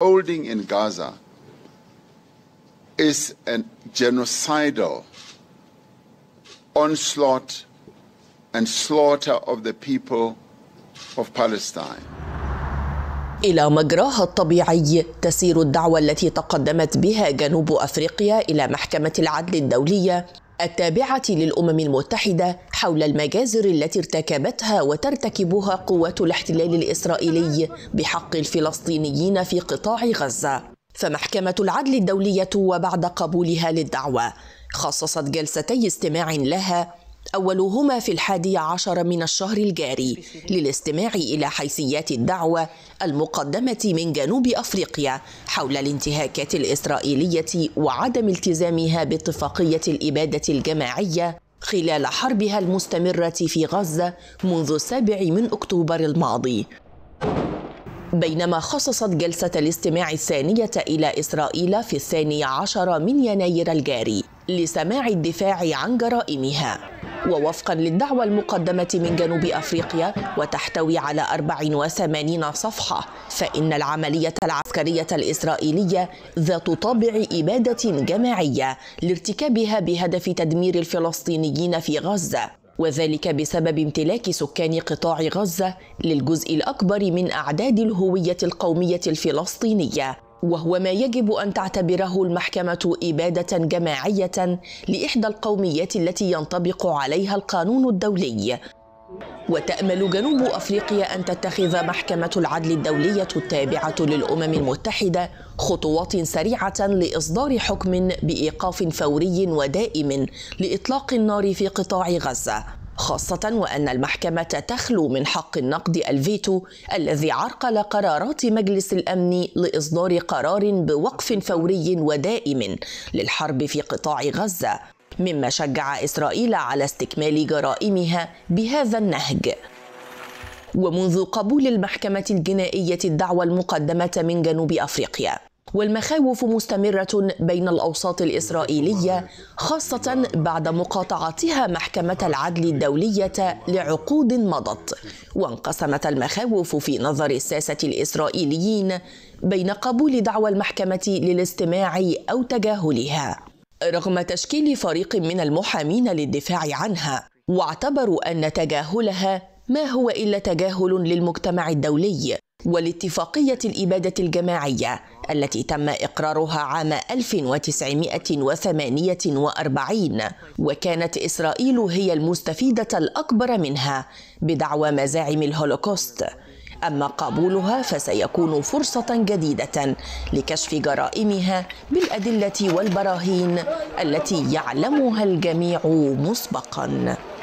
holding in Gaza is a genocidal onslaught and slaughter of the people of Palestine. إلى مجراها الطبيعي تسير الدعوة التي تقدمت بها جنوب أفريقيا إلى محكمة العدل الدولية التابعة للأمم المتحدة حول المجازر التي ارتكبتها وترتكبها قوات الاحتلال الاسرائيلي بحق الفلسطينيين في قطاع غزه فمحكمه العدل الدوليه وبعد قبولها للدعوه خصصت جلستي استماع لها أولهما في الحادي عشر من الشهر الجاري للاستماع إلى حيثيات الدعوة المقدمة من جنوب أفريقيا حول الانتهاكات الإسرائيلية وعدم التزامها باتفاقية الإبادة الجماعية خلال حربها المستمرة في غزة منذ السابع من أكتوبر الماضي بينما خصصت جلسة الاستماع الثانية إلى إسرائيل في الثاني عشر من يناير الجاري لسماع الدفاع عن جرائمها ووفقا للدعوة المقدمة من جنوب أفريقيا وتحتوي على 84 صفحة فإن العملية العسكرية الإسرائيلية ذات طابع إبادة جماعية لارتكابها بهدف تدمير الفلسطينيين في غزة وذلك بسبب امتلاك سكان قطاع غزة للجزء الأكبر من أعداد الهوية القومية الفلسطينية وهو ما يجب ان تعتبره المحكمه اباده جماعيه لاحدى القوميات التي ينطبق عليها القانون الدولي وتامل جنوب افريقيا ان تتخذ محكمه العدل الدوليه التابعه للامم المتحده خطوات سريعه لاصدار حكم بايقاف فوري ودائم لاطلاق النار في قطاع غزه خاصة وأن المحكمة تخلو من حق النقد الفيتو الذي عرقل قرارات مجلس الأمن لإصدار قرار بوقف فوري ودائم للحرب في قطاع غزة مما شجع إسرائيل على استكمال جرائمها بهذا النهج ومنذ قبول المحكمة الجنائية الدعوى المقدمة من جنوب أفريقيا والمخاوف مستمرة بين الأوساط الإسرائيلية خاصة بعد مقاطعتها محكمة العدل الدولية لعقود مضت وانقسمت المخاوف في نظر الساسة الإسرائيليين بين قبول دعوى المحكمة للاستماع أو تجاهلها رغم تشكيل فريق من المحامين للدفاع عنها واعتبروا أن تجاهلها ما هو إلا تجاهل للمجتمع الدولي والاتفاقية الإبادة الجماعية التي تم إقرارها عام 1948 وكانت إسرائيل هي المستفيدة الأكبر منها بدعوى مزاعم الهولوكوست أما قبولها فسيكون فرصة جديدة لكشف جرائمها بالأدلة والبراهين التي يعلمها الجميع مسبقاً